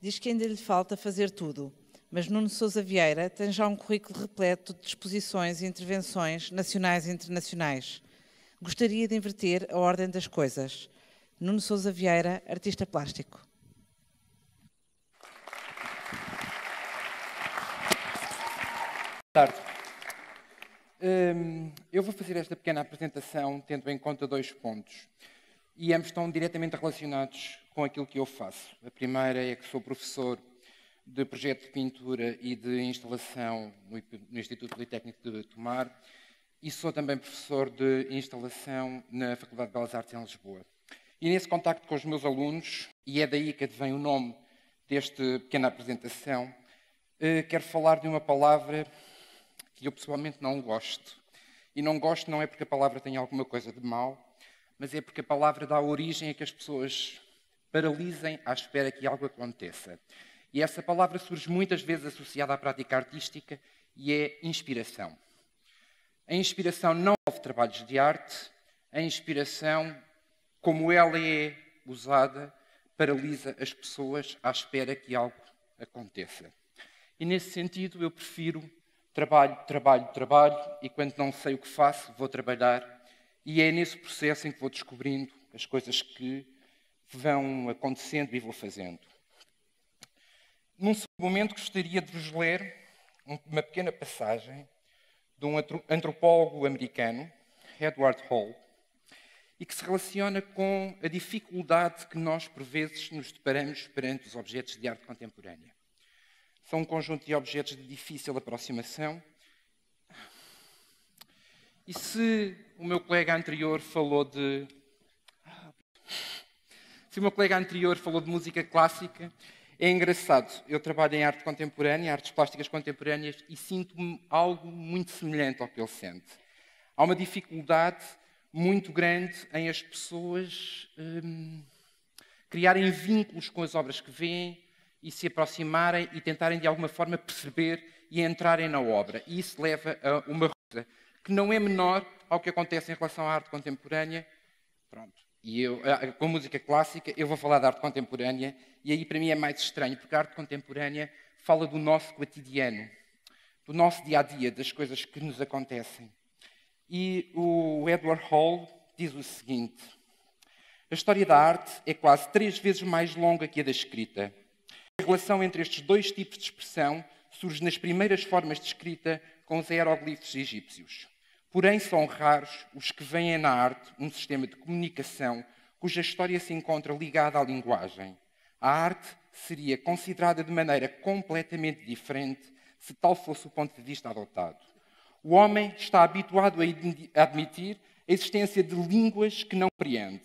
Diz que ainda lhe falta fazer tudo, mas Nuno Sousa Vieira tem já um currículo repleto de disposições e intervenções nacionais e internacionais. Gostaria de inverter a ordem das coisas. Nuno Sousa Vieira, artista plástico. Boa tarde. Hum, eu vou fazer esta pequena apresentação tendo em conta dois pontos. E ambos estão diretamente relacionados com aquilo que eu faço. A primeira é que sou professor de projeto de pintura e de instalação no Instituto Politécnico de Tomar e sou também professor de instalação na Faculdade de Belas Artes em Lisboa. E nesse contacto com os meus alunos, e é daí que advém o nome desta pequena apresentação, eh, quero falar de uma palavra que eu pessoalmente não gosto. E não gosto não é porque a palavra tem alguma coisa de mal, mas é porque a palavra dá origem a que as pessoas paralisem à espera que algo aconteça. E essa palavra surge muitas vezes associada à prática artística e é inspiração. A inspiração não houve trabalhos de arte, a inspiração, como ela é usada, paralisa as pessoas à espera que algo aconteça. E nesse sentido eu prefiro trabalho, trabalho, trabalho, e quando não sei o que faço, vou trabalhar. E é nesse processo em que vou descobrindo as coisas que vão acontecendo e vou fazendo. Num momento gostaria de vos ler uma pequena passagem de um antropólogo americano, Edward Hall, e que se relaciona com a dificuldade que nós, por vezes, nos deparamos perante os objetos de arte contemporânea. São um conjunto de objetos de difícil aproximação. E se o meu colega anterior falou de se o meu colega anterior falou de música clássica, é engraçado. Eu trabalho em arte contemporânea, artes plásticas contemporâneas, e sinto-me algo muito semelhante ao que ele sente. Há uma dificuldade muito grande em as pessoas hum, criarem vínculos com as obras que veem e se aproximarem e tentarem de alguma forma perceber e entrarem na obra. E isso leva a uma ruptura que não é menor ao que acontece em relação à arte contemporânea. Pronto. E eu, ah, ah, com a música clássica, eu vou falar de arte contemporânea, e aí para mim é mais estranho, porque a arte contemporânea fala do nosso cotidiano, do nosso dia a dia, das coisas que nos acontecem. E o Edward Hall diz o seguinte: A história da arte é quase três vezes mais longa que a da escrita. A relação entre estes dois tipos de expressão surge nas primeiras formas de escrita com os hieróglifos egípcios. Porém, são raros os que veem na arte um sistema de comunicação cuja história se encontra ligada à linguagem. A arte seria considerada de maneira completamente diferente se tal fosse o ponto de vista adotado. O homem está habituado a admitir a existência de línguas que não compreende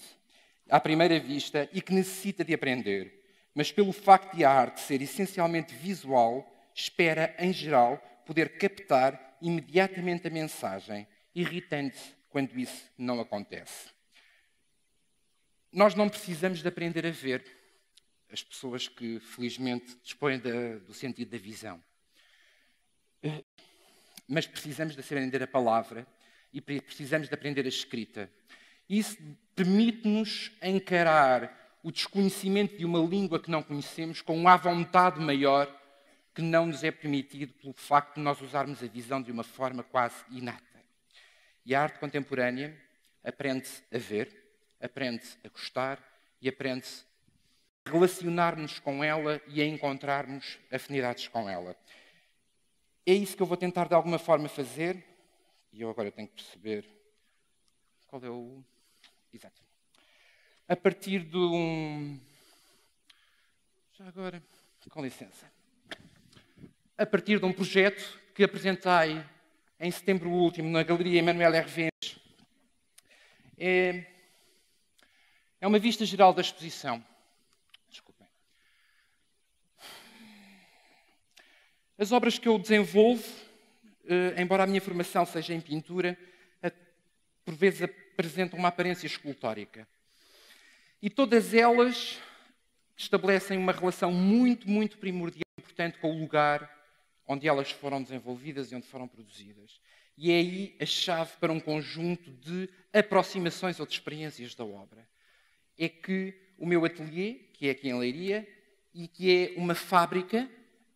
à primeira vista e que necessita de aprender, mas pelo facto de a arte ser essencialmente visual, espera, em geral, poder captar imediatamente a mensagem irritante quando isso não acontece. Nós não precisamos de aprender a ver as pessoas que, felizmente, dispõem da, do sentido da visão. Mas precisamos de aprender a palavra e precisamos de aprender a escrita. Isso permite-nos encarar o desconhecimento de uma língua que não conhecemos com uma vontade maior que não nos é permitido pelo facto de nós usarmos a visão de uma forma quase inata. E a arte contemporânea aprende a ver, aprende a gostar e aprende a relacionar-nos com ela e a encontrarmos afinidades com ela. É isso que eu vou tentar de alguma forma fazer. E eu agora tenho que perceber qual é o. Exato. A partir de um. Já agora, com licença. A partir de um projeto que apresentei em setembro último, na Galeria Emanuel Herventes. É, é uma vista geral da exposição. Desculpem. As obras que eu desenvolvo, eh, embora a minha formação seja em pintura, por vezes apresentam uma aparência escultórica. E todas elas estabelecem uma relação muito, muito primordial portanto, importante com o lugar onde elas foram desenvolvidas e onde foram produzidas. E é aí a chave para um conjunto de aproximações ou de experiências da obra. É que o meu atelier, que é aqui em Leiria, e que é uma fábrica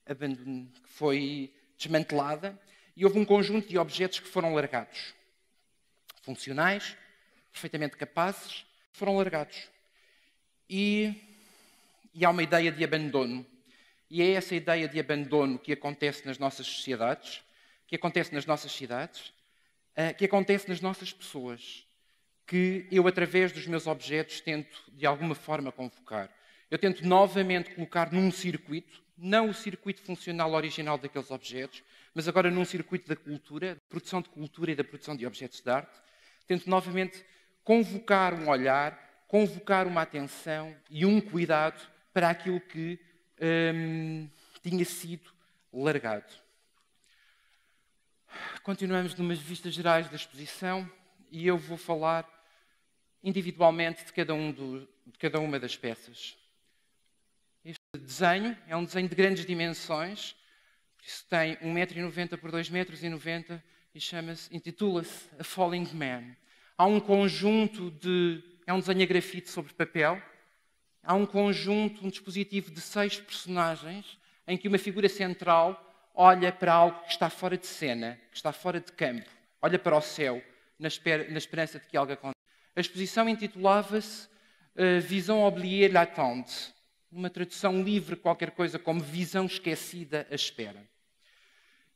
que foi desmantelada, e houve um conjunto de objetos que foram largados. Funcionais, perfeitamente capazes, foram largados. E, e há uma ideia de abandono e é essa ideia de abandono que acontece nas nossas sociedades, que acontece nas nossas cidades, ah, que acontece nas nossas pessoas, que eu, através dos meus objetos, tento de alguma forma convocar. Eu tento novamente colocar num circuito, não o circuito funcional original daqueles objetos, mas agora num circuito da cultura, da produção de cultura e da produção de objetos de arte. Tento novamente convocar um olhar, convocar uma atenção e um cuidado para aquilo que Ehm, tinha sido largado. Continuamos numas vistas gerais da exposição e eu vou falar individualmente de cada, um do, de cada uma das peças. Este desenho é um desenho de grandes dimensões, isso tem 1,90m por 2,90m e chama-se, intitula-se A Falling Man. Há um conjunto de. É um desenho a grafite sobre papel, há um conjunto, um dispositivo de seis personagens em que uma figura central olha para algo que está fora de cena, que está fora de campo, olha para o céu, na, esper na esperança de que algo aconteça. A exposição intitulava-se uh, Visão oubliée latente, uma tradução livre, qualquer coisa como Visão esquecida à espera.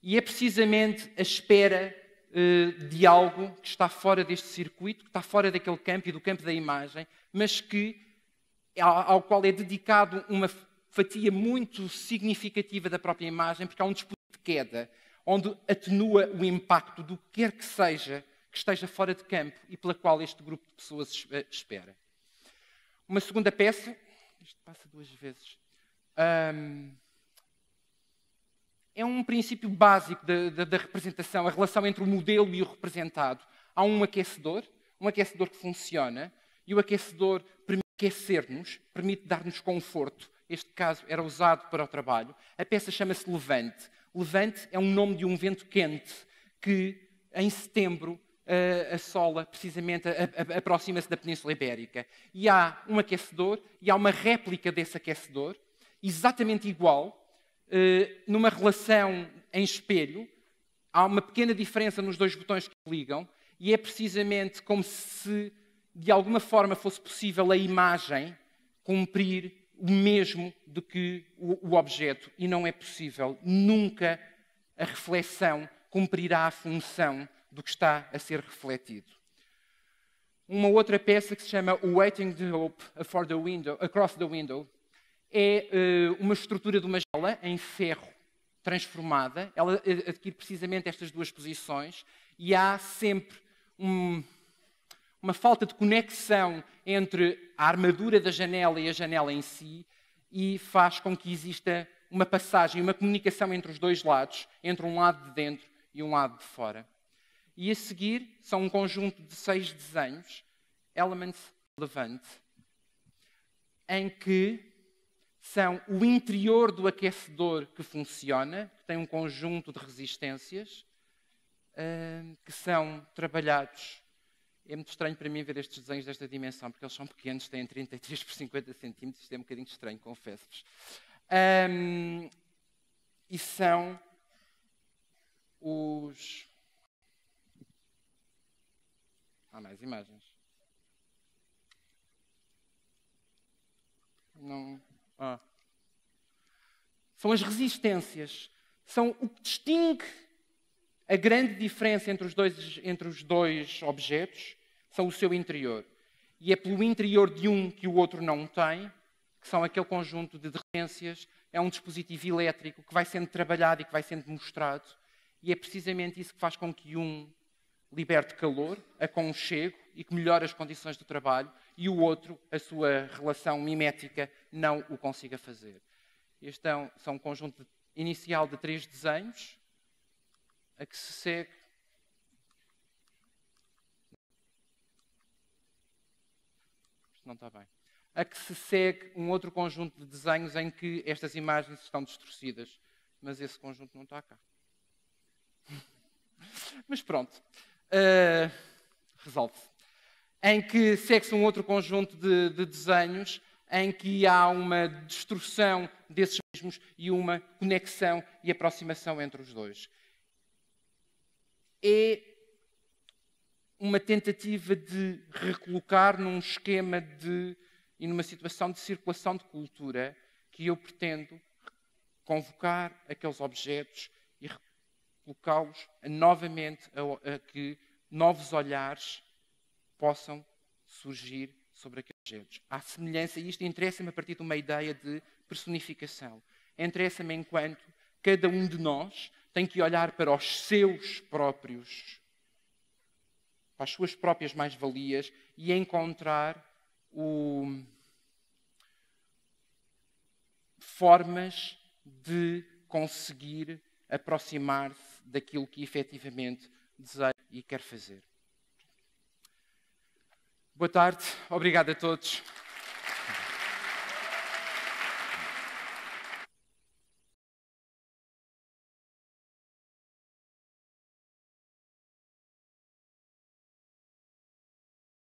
E é precisamente a espera uh, de algo que está fora deste circuito, que está fora daquele campo e do campo da imagem, mas que ao qual é dedicado uma fatia muito significativa da própria imagem, porque há um dispositivo de queda, onde atenua o impacto do que quer que seja que esteja fora de campo e pela qual este grupo de pessoas eh, espera. Uma segunda peça, isto passa duas vezes, é um princípio básico da, da, da representação, a relação entre o modelo e o representado. Há um aquecedor, um aquecedor que funciona, e o aquecedor permite aquecer-nos permite dar-nos conforto. Este caso era usado para o trabalho. A peça chama-se Levante. Levante é um nome de um vento quente que, em setembro, uh, assola precisamente, aproxima-se da Península Ibérica. E há um aquecedor e há uma réplica desse aquecedor, exatamente igual, uh, numa relação em espelho. Há uma pequena diferença nos dois botões que ligam, e é precisamente como se de alguma forma fosse possível a imagem cumprir o mesmo do que o objeto, e não é possível. Nunca a reflexão cumprirá a função do que está a ser refletido. Uma outra peça que se chama Waiting the Hope for the window, Across the Window é eh, uma estrutura de uma janela em ferro transformada. Ela eh, adquire precisamente estas duas posições e há sempre um, uma falta de conexão entre a armadura da janela e a janela em si e faz com que exista uma passagem, uma comunicação entre os dois lados, entre um lado de dentro e um lado de fora. E a seguir são um conjunto de seis desenhos, Elements Levante, em que são o interior do aquecedor que funciona, que tem um conjunto de resistências, eh, que são trabalhados é muito estranho para mim ver estes desenhos desta dimensão, porque eles são pequenos, têm 33 por 50 centímetros, isto é um bocadinho estranho, confesso-vos. Um, e são os. Há mais imagens. Não. Ah. São as resistências. São o que distingue a grande diferença entre os dois, entre os dois objetos são o seu interior. E é pelo interior de um que o outro não tem, que são aquele conjunto de derretências, é um dispositivo elétrico que vai sendo trabalhado e que vai sendo mostrado. E é precisamente isso que faz com que um liberte calor, aconchego e que melhore as condições do trabalho e o outro, a sua relação mimética, não o consiga fazer. Este é um, são um conjunto inicial de três desenhos a é que se segue. Não está bem. A é que se segue um outro conjunto de desenhos em que estas imagens estão distorcidas. Mas esse conjunto não está cá. Mas pronto. Uh, resolve-se. Em que segue-se um outro conjunto de, de desenhos em que há uma destruição desses mesmos e uma conexão e aproximação entre os dois é uma tentativa de recolocar num esquema de e numa situação de circulação de cultura que eu pretendo convocar aqueles objetos e colocá-los novamente a, a, que novos olhares possam surgir sobre aqueles objetos. A semelhança, e isto interessa-me a partir de uma ideia de personificação. Interessa-me enquanto cada um de nós tem que olhar para os seus próprios, para as suas próprias mais-valias e encontrar o... formas de conseguir aproximar-se daquilo que efetivamente deseja e quer fazer. Boa tarde, obrigado a todos.